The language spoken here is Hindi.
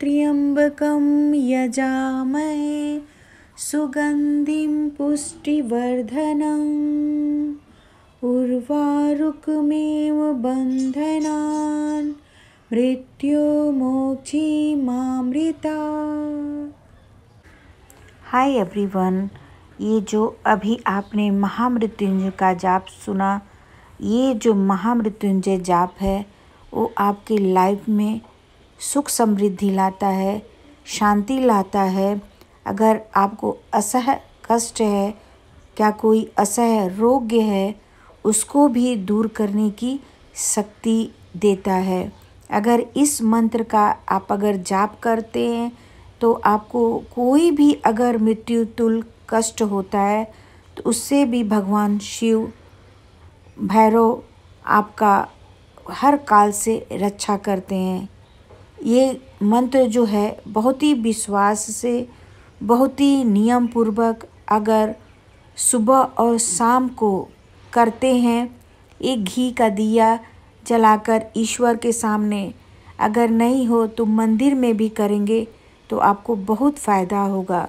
त्र्यम्बकं यजामहे सुगन्धिं पुष्टिवर्धनम् उर्वारुकमेव बन्धनान् मामृता हाय एवरीवन ये जो अभी आपने महामृत्युंजय का जाप सुना ये जो महामृत्युंजय जाप है वो आपकी लाइफ में सुख समृद्धि लाता है शांति लाता है अगर आपको असह कष्ट है क्या कोई असह रोग्य है उसको भी दूर करने की शक्ति देता है अगर इस मंत्र का आप अगर जाप करते हैं तो आपको कोई भी अगर मृत्यु तुल कष्ट होता है तो उससे भी भगवान शिव भैरव आपका हर काल से रक्षा करते हैं ये मंत्र जो है बहुत ही विश्वास से बहुत ही नियम पूर्वक अगर सुबह और शाम को करते हैं एक घी का दिया जलाकर ईश्वर के सामने अगर नहीं हो तो मंदिर में भी करेंगे तो आपको बहुत फ़ायदा होगा